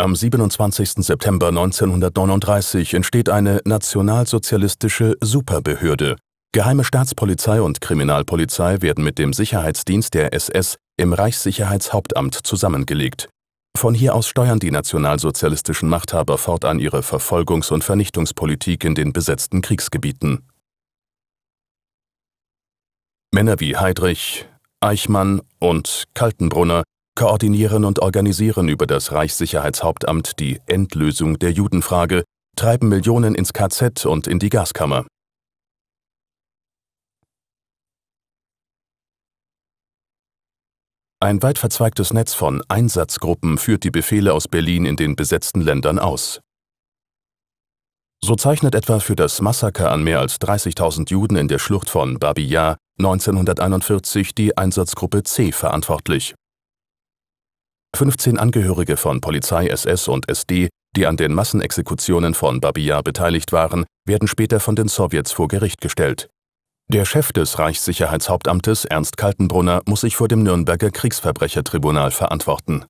Am 27. September 1939 entsteht eine nationalsozialistische Superbehörde. Geheime Staatspolizei und Kriminalpolizei werden mit dem Sicherheitsdienst der SS im Reichssicherheitshauptamt zusammengelegt. Von hier aus steuern die nationalsozialistischen Machthaber fortan ihre Verfolgungs- und Vernichtungspolitik in den besetzten Kriegsgebieten. Männer wie Heydrich, Eichmann und Kaltenbrunner koordinieren und organisieren über das Reichssicherheitshauptamt die Endlösung der Judenfrage, treiben Millionen ins KZ und in die Gaskammer. Ein weit verzweigtes Netz von Einsatzgruppen führt die Befehle aus Berlin in den besetzten Ländern aus. So zeichnet etwa für das Massaker an mehr als 30.000 Juden in der Schlucht von Babi Yar 1941 die Einsatzgruppe C verantwortlich. 15 Angehörige von Polizei, SS und SD, die an den Massenexekutionen von Babi Yar beteiligt waren, werden später von den Sowjets vor Gericht gestellt. Der Chef des Reichssicherheitshauptamtes Ernst Kaltenbrunner muss sich vor dem Nürnberger Kriegsverbrechertribunal verantworten